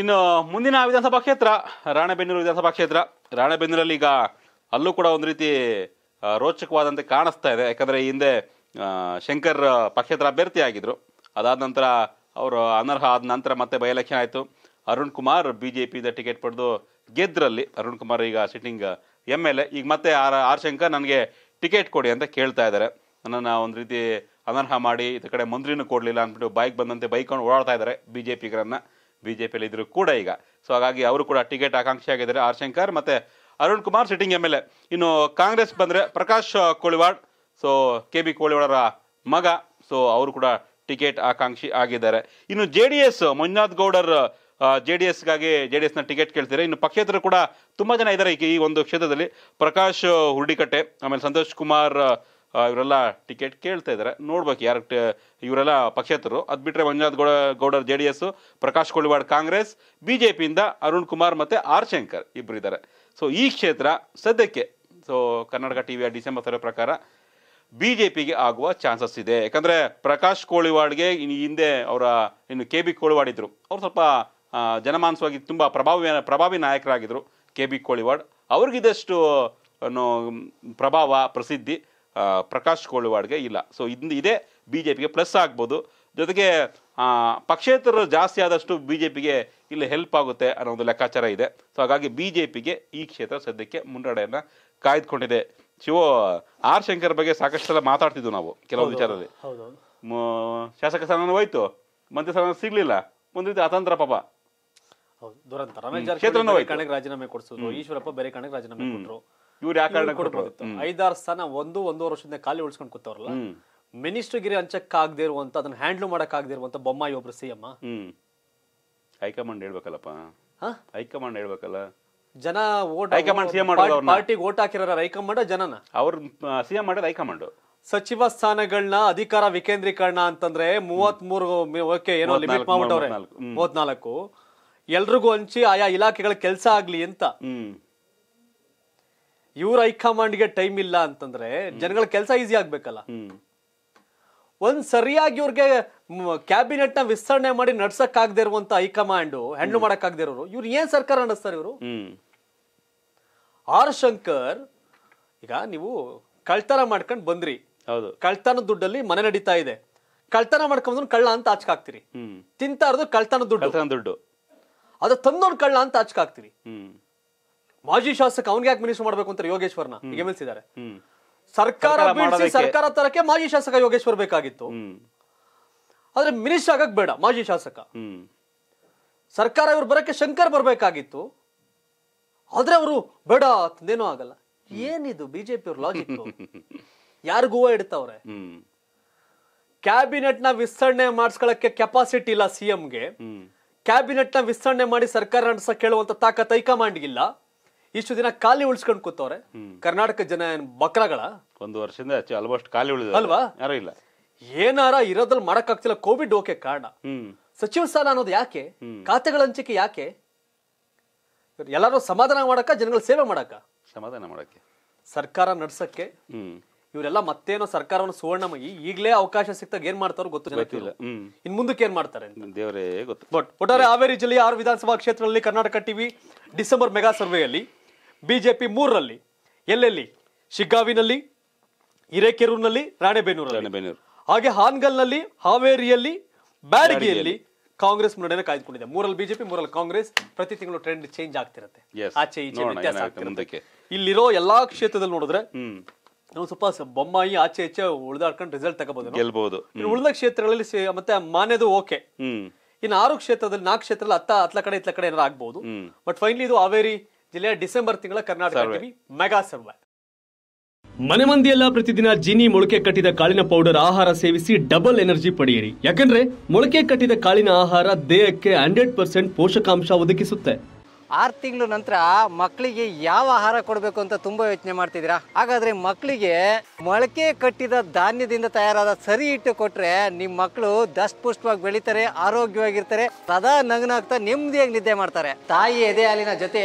ಇನ್ನು ಮುಂದಿನ ವಿಧಾನಸಭಾ ಕ್ಷೇತ್ರ ರಾಣೆಬೆನ್ನೂರು ವಿಧಾನಸಭಾ ಕ್ಷೇತ್ರ ರಾಣೆಬೆನ್ನೂರಲ್ಲಿ ಈಗ ಅಲ್ಲೂ ಕೂಡ ಒಂದು ರೀತಿ ರೋಚಕವಾದಂತೆ ಕಾಣಿಸ್ತಾ ಇದೆ ಯಾಕಂದರೆ ಈ ಹಿಂದೆ ಶಂಕರ್ ಪಕ್ಷೇತರ ಅಭ್ಯರ್ಥಿಯಾಗಿದ್ದರು ಅದಾದ ನಂತರ ಅವರು ಅನರ್ಹ ಆದ ನಂತರ ಮತ್ತೆ ಬೈ ಎಲೆಕ್ಷನ್ ಆಯಿತು ಅರುಣ್ ಕುಮಾರ್ ಬಿ ಜೆ ಪಿದ ಟಿಕೆಟ್ ಪಡೆದು ಗೆದ್ರಲ್ಲಿ ಅರುಣ್ ಕುಮಾರ್ ಈಗ ಸಿಟ್ಟಿಂಗ್ ಎಮ್ ಎಲ್ ಎ ಈಗ ಮತ್ತೆ ಆರ್ ಆರ್ ಶಂಕರ್ ನನಗೆ ಟಿಕೆಟ್ ಕೊಡಿ ಅಂತ ಕೇಳ್ತಾ ಇದ್ದಾರೆ ನನ್ನನ್ನು ಒಂದು ರೀತಿ ಅನರ್ಹ ಮಾಡಿ ಈ ಕಡೆ ಮಂತ್ರಿನೂ ಕೊಡಲಿಲ್ಲ ಅಂದ್ಬಿಟ್ಟು ಬೈಕ್ ಬಂದಂತೆ ಬೈಕೊಂಡು ಓಡಾಡ್ತಾ ಇದ್ದಾರೆ ಬಿ ಜೆ ಪಿಗರನ್ನು ಬಿ ಜೆ ಪಿಯಲ್ಲಿ ಕೂಡ ಈಗ ಸೊ ಹಾಗಾಗಿ ಅವರು ಕೂಡ ಟಿಕೆಟ್ ಆಕಾಂಕ್ಷಿ ಆಗಿದ್ದಾರೆ ಆರ್ ಶಂಕರ್ ಮತ್ತು Arun Kumar sitting M L A ಇನ್ನು ಕಾಂಗ್ರೆಸ್ ಬಂದರೆ Prakash Koliwad so K B ಕೋಳಿವಾಡರ ಮಗ ಸೊ ಅವರು ಕೂಡ ಟಿಕೆಟ್ ಆಕಾಂಕ್ಷಿ ಆಗಿದ್ದಾರೆ ಇನ್ನು J D S Manjunath Gowdar J D ಎಸ್ಗಾಗಿ ಜೆ ಡಿ ಎಸ್ನ ಟಿಕೆಟ್ ಕೇಳ್ತಿದ್ದಾರೆ ಇನ್ನು ಪಕ್ಷೇತರು ಕೂಡ ತುಂಬ ಜನ ಇದ್ದಾರೆ ಈ ಒಂದು ಕ್ಷೇತ್ರದಲ್ಲಿ ಪ್ರಕಾಶ್ ಹುರ್ಡಿಕಟ್ಟೆ ಆಮೇಲೆ ಸಂತೋಷ್ ಕುಮಾರ್ ಇವರೆಲ್ಲ ಟಿಕೆಟ್ ಕೇಳ್ತಾ ಇದ್ದಾರೆ ನೋಡ್ಬೇಕು ಯಾರು ಇವರೆಲ್ಲ ಪಕ್ಷೇತರು ಅದು ಬಿಟ್ಟರೆ Manjunath Gowda Gowdar J D S Prakash Koliwad Congress B J ಪಿಯಿಂದ ಅರುಣ್ ಕುಮಾರ್ ಮತ್ತು ಆರ್ ಶಂಕರ್ ಇದ್ದಾರೆ ಸೊ ಈ ಕ್ಷೇತ್ರ ಸದ್ಯಕ್ಕೆ ಸೊ ಕರ್ನಾಟಕ ಟಿ ವಿಯ ಡಿಸೆಂಬರ್ ತರ ಪ್ರಕಾರ ಬಿ ಜೆ ಪಿಗೆ ಆಗುವ ಚಾನ್ಸಸ್ ಇದೆ ಯಾಕಂದರೆ ಪ್ರಕಾಶ್ ಕೋಳಿವಾಡ್ಗೆ ಹಿಂದೆ ಅವರ ಇನ್ನು ಕೆ ಬಿ ಕೋಳಿವಾಡ್ ಇದ್ದರು ಅವ್ರು ಸ್ವಲ್ಪ ಜನಮಾನಸವಾಗಿ ತುಂಬ ಪ್ರಭಾವಿ ಪ್ರಭಾವಿ ನಾಯಕರಾಗಿದ್ದರು ಕೆ ಬಿ ಕೋಳಿವಾಡ್ ಅವ್ರಿಗಿದಷ್ಟು ಪ್ರಭಾವ ಪ್ರಸಿದ್ಧಿ ಪ್ರಕಾಶ್ ಕೋಳಿವಾಡ್ಗೆ ಇಲ್ಲ ಸೊ ಇದು ಇದೇ ಬಿ ಜೆ ಪಿಗೆ ಪ್ಲಸ್ ಆಗ್ಬೋದು ಜೊತೆಗೆ ಪಕ್ಷೇತರರು ಜಾಸ್ತಿ ಆದಷ್ಟು ಬಿ ಜೆ ಪಿಗೆ ಇಲ್ಲಿ ಹೆಲ್ಪ್ ಆಗುತ್ತೆ ಅನ್ನೋ ಒಂದು ಲೆಕ್ಕಾಚಾರ ಇದೆ ಸೊ ಹಾಗಾಗಿ ಬಿ ಜೆ ಪಿಗೆ ಈ ಕ್ಷೇತ್ರ ಸದ್ಯಕ್ಕೆ ಮುನ್ನಡೆಯನ್ನು ಕಾಯ್ದುಕೊಂಡಿದೆ ಶಿವ ಆರ್ ಶಂಕರ್ ಬಗ್ಗೆ ಸಾಕಷ್ಟು ಸಲ ಮಾತಾಡ್ತಿದ್ವು ನಾವು ಕೆಲವು ವಿಚಾರದಲ್ಲಿ ಶಾಸಕ ಸ್ಥಾನ ಹೋಯ್ತು ಮಂತ್ರಿ ಸ್ಥಾನ ಸಿಗ್ಲಿಲ್ಲ ಮುಂದಿದ್ದು ಅತಂತ್ರ ಪಾಪ ದುರಂತ ರಮೇಶ್ ಜಾರಕಿಹೊಳಿ ರಾಜೀನಾಮೆ ಕೊಡಿಸಿದ್ರು ಈಶ್ವರಪ್ಪ ಬೇರೆ ಕಣಕ್ಕೆ ರಾಜೀನಾಮೆ ಕೊಟ್ಟರು ಇವ್ರು ಯಾಕೆ ಐದಾರು ಸ್ಥಾನ ಒಂದು ಒಂದೂವರೆ ವರ್ಷದಿಂದ ಖಾಲಿ ಉಳಿಸ್ಕೊಂಡು ಕೂತವ್ರಲ್ಲ ಗಿರಿ ಹಂಚಕ್ಕಾಗದೇ ಇರುವಂತ ಅದನ್ನ ಹ್ಯಾಂಡ್ಲ್ ಮಾಡಕ್ಕಾಗದೇ ಇರುವಂತ ಬೊಮ್ಮಾಯಿ ಒಬ್ರು ಸಿ ಎಮ್ಮ ಹೈಕಮಾಂಡ್ ಹೇಳ್ಬೇಕಲ್ಲಪ್ಪ ಹೈಕಮಾಂಡ್ ಹೇಳ್ಬೇಕಲ್ಲ ಜನ ಓಟ್ ಹೈಕಮಾಂಡ್ ಸಿಎಂ ಪಾರ್ಟಿಗೆ ಓಟ್ ಹಾಕಿರೋ ಹೈಕಮಾಂಡ್ ಜನನ ಅವ್ರ ಸಿಎಂ ಮಾಡೋದು ಹೈಕಮಾಂಡ್ ಸಚಿವ ಸ್ಥಾನಗಳನ್ನ ಅಧಿಕಾರ ವಿಕೇಂದ್ರೀಕರಣ ಅಂತಂದ್ರೆ ಮೂವತ್ ಮೂರು ಏನೋ ಲಿಮಿಟ್ ಮಾಡ್ಬಿಟ್ಟವ್ರೆ ಮೂವತ್ನಾಲ್ಕು ಎಲ್ರಿಗೂ ಹಂಚಿ ಆಯಾ ಇಲಾಖೆಗಳ ಕೆಲಸ ಆಗ್ಲಿ ಅಂತ ಇವ್ರ ಗೆ ಟೈಮ್ ಇಲ್ಲ ಅಂತಂದ್ರೆ ಜನಗಳ ಕೆಲಸ ಈಸಿ ಆಗ್ಬೇಕಲ್ಲ ಒಂದ್ ಸರಿಯಾಗಿ ಇವ್ರಿಗೆ ಕ್ಯಾಬಿನೆಟ್ ನ ವಿಸ್ತರಣೆ ಮಾಡಿ ನಡ್ಸಕ್ ಆಗದೆ ಇರುವಂತ ಹೈಕಮಾಂಡ್ ಹ್ಯಾಂಡಲ್ ಮಾಡಕ್ ಆಗದೆ ಇರೋರು ಇವ್ರು ಏನ್ ಸರ್ಕಾರ ನಡೆಸ್ತಾರೆ ಇವರು ಆರ್ ಶಂಕರ್ ಈಗ ನೀವು ಕಳ್ತನ ಮಾಡ್ಕೊಂಡು ಬಂದ್ರಿ ಹೌದು ಕಳ್ತನ ದುಡ್ಡಲ್ಲಿ ಮನೆ ನಡೀತಾ ಇದೆ ಕಳ್ತನ ಮಾಡ್ಕೊಂಡ್ ಕಳ್ಳ ಅಂತ ಹಾಕ್ತಿರಿ ತಿಂತ ಇರೋದು ಕಳ್ತನ ದುಡ್ಡು ದುಡ್ಡು ಅದು ತಂದೊಂದು ಕಳ್ಳ ಅಂತ ಹಾಕ್ತಿರಿ ಮಾಜಿ ಶಾಸಕ ಅವ್ನಿಗೆ ಯಾಕೆ ಮಿನಿಸ್ಟರ್ ಮಾಡ್ಬೇಕು ಅಂತ ಯೋಗೇಶ್ವರ್ನ ಹೀಗೆ ನಿಲ್ಸಿದ್ದಾರೆ ಸರ್ಕಾರ ಸರ್ಕಾರ ತರಕ್ಕೆ ಮಾಜಿ ಶಾಸಕ ಯೋಗೇಶ್ವರ್ ಬೇಕಾಗಿತ್ತು ಆದ್ರೆ ಮಿನಿಸ್ಟರ್ ಆಗಕ್ ಬೇಡ ಮಾಜಿ ಶಾಸಕ ಸರ್ಕಾರ ಇವ್ರು ಬರಕ್ಕೆ ಶಂಕರ್ ಬರ್ಬೇಕಾಗಿತ್ತು ಆದ್ರೆ ಅವರು ಬೇಡ ಅಂತಂದೇನೂ ಆಗಲ್ಲ ಏನಿದು ಬಿಜೆಪಿ ಅವ್ರ ಲಾಜಿಕ್ ಯಾರಿಗೂ ಇಡ್ತಾವ್ರೆ ಕ್ಯಾಬಿನೆಟ್ ನ ವಿಸ್ತರಣೆ ಮಾಡಿಸ್ಕೊಳಕ್ಕೆ ಕೆಪಾಸಿಟಿ ಇಲ್ಲ ಸಿಎಂಗೆ ಕ್ಯಾಬಿನೆಟ್ ನ ವಿಸ್ತರಣೆ ಮಾಡಿ ಸರ್ಕಾರ ನಡೆಸ ಕೇಳುವಂತ ತಾಕತ್ ಹೈಕಮಾಂಡ್ ಇಲ್ಲ ಇಷ್ಟು ದಿನ ಖಾಲಿ ಉಳಿಸ್ಕೊಂಡು ಕೂತವ್ರೆ ಕರ್ನಾಟಕ ಜನ ಏನ್ ಬಕ್ರಗಳ ಒಂದು ವರ್ಷದಿಂದ ಆಲ್ಮೋಸ್ಟ್ ಖಾಲಿ ಉಳಿದ ಅಲ್ವಾ ಯಾರು ಇಲ್ಲ ಏನಾರ ಇರೋದ್ರಲ್ಲಿ ಮಾಡಕ್ಕಾಗ್ತಿಲ್ಲ ಕೋವಿಡ್ ಓಕೆ ಕಾರಣ ಸಚಿವ ಸ್ಥಾನ ಅನ್ನೋದು ಯಾಕೆ ಖಾತೆಗಳ ಹಂಚಿಕೆ ಯಾಕೆ ಎಲ್ಲಾರು ಸಮಾಧಾನ ಮಾಡಕ ಜನಗಳ ಸೇವೆ ಮಾಡಕ ಸಮಾಧಾನ ಮಾಡಕ್ಕೆ ಸರ್ಕಾರ ನಡ್ಸಕ್ಕೆ ಇವರೆಲ್ಲ ಮತ್ತೇನೋ ಸರ್ಕಾರವನ್ನು ಸುವರ್ಣಮಯಿ ಈಗಲೇ ಅವಕಾಶ ಸಿಕ್ತಾಗ ಏನ್ ಮಾಡ್ತಾರೋ ಗೊತ್ತು ಇನ್ ಮುಂದಕ್ಕೆ ಏನ್ ಮಾಡ್ತಾರೆ ದೇವರೇ ಗೊತ್ತು ಬಟ್ ಒಟ್ಟಾರೆ ಹಾವೇರಿ ಜಿಲ್ಲೆಯ ಆರು ವಿಧಾನಸಭಾ ಕ್ಷೇತ್ರದಲ್ಲಿ ಕರ್ನಾಟಕ ಟಿವಿ ಡಿಸೆಂಬರ್ ಮೆಗಾ ಸರ್ವೆಯಲ್ಲಿ ಬಿ ಜೆ ಪಿ ಮೂರರಲ್ಲಿ ಎಲ್ಲೆಲ್ಲಿ ಶಿಗ್ಗಾವಿನಲ್ಲಿ ಹಿರೇಕೆರೂರಿನಲ್ಲಿ ರಾಣೆಬೆನ್ನೂರು ಹಾಗೆ ಹಾನ್ಗಲ್ನಲ್ಲಿ ಹಾವೇರಿಯಲ್ಲಿ ಬ್ಯಾಡಗಿಯಲ್ಲಿ ಕಾಂಗ್ರೆಸ್ ಮುನ್ನಡೆಯನ್ನು ಕಾಯ್ದುಕೊಂಡಿದೆ ಮೂರಲ್ಲಿ ಬಿಜೆಪಿ ಮೂರಲ್ಲಿ ಕಾಂಗ್ರೆಸ್ ಪ್ರತಿ ತಿಂಗಳು ಟ್ರೆಂಡ್ ಚೇಂಜ್ ಆಗ್ತಿರುತ್ತೆ ಆಚೆ ಈಚೆ ಇಲ್ಲಿರೋ ಎಲ್ಲಾ ಕ್ಷೇತ್ರದಲ್ಲಿ ನೋಡಿದ್ರೆ ನಾವು ಸ್ವಲ್ಪ ಬೊಮ್ಮಾಯಿ ಆಚೆ ಈಚೆ ಉಳಿದಾಡ್ಕೊಂಡು ರಿಸಲ್ಟ್ ತಗೋಬಹುದು ಗೆಲ್ಬಹುದು ಉಳಿದ ಕ್ಷೇತ್ರಗಳಲ್ಲಿ ಮತ್ತೆ ಮಾನ್ಯದು ಓಕೆ ಇನ್ನು ಆರು ಕ್ಷೇತ್ರದಲ್ಲಿ ನಾಲ್ಕು ಕ್ಷೇತ್ರದಲ್ಲಿ ಹತ್ತ ಹತ್ಲ ಕಡೆ ಇತ್ಲ ಕಡೆ ಏನಾರ ಆಗ್ಬಹುದು ಬಟ್ ಫೈನಲಿ ಇದು ಹಾವೇರಿ ಜಿಲ್ಲೆಯ ಡಿಸೆಂಬರ್ ತಿಂಗಳ ಕರ್ನಾಟಕ ಟಿವಿ ಮೆಗಾ ಸರ್ವೆ ಮನೆ ಮಂದಿಯೆಲ್ಲ ಪ್ರತಿದಿನ ಜಿನಿ ಮೊಳಕೆ ಕಟ್ಟಿದ ಕಾಳಿನ ಪೌಡರ್ ಆಹಾರ ಸೇವಿಸಿ ಡಬಲ್ ಎನರ್ಜಿ ಪಡೆಯಿರಿ ಯಾಕಂದ್ರೆ ಮೊಳಕೆ ಕಟ್ಟಿದ ಕಾಳಿನ ಆಹಾರ ದೇಹಕ್ಕೆ ಹಂಡ್ರೆಡ್ ಪರ್ಸೆಂಟ್ ಪೋಷಕಾಂಶ ಒದಗಿಸುತ್ತೆ ಆರು ತಿಂಗಳ ನಂತರ ಮಕ್ಕಳಿಗೆ ಯಾವ ಆಹಾರ ಕೊಡಬೇಕು ಅಂತ ತುಂಬಾ ಯೋಚನೆ ಮಾಡ್ತಿದ್ದೀರಾ ಹಾಗಾದ್ರೆ ಮಕ್ಕಳಿಗೆ ಮೊಳಕೆ ಕಟ್ಟಿದ ಧಾನ್ಯದಿಂದ ತಯಾರಾದ ಸರಿ ಇಟ್ಟು ಕೊಟ್ರೆ ನಿಮ್ಮ ಮಕ್ಕಳು ದಷ್ಟಪುಷ್ಟವಾಗಿ ಬೆಳಿತಾರೆ ಆರೋಗ್ಯವಾಗಿರ್ತಾರೆ ಸದಾ ನಗ್ನಾಗ್ತಾ ನೆಮ್ಮದಿಯಾಗಿ ನಿದ್ದೆ ಮಾಡ್ತಾರೆ ತಾಯಿ ಎದೆ ಹಾಲಿನ ಜೊತೆ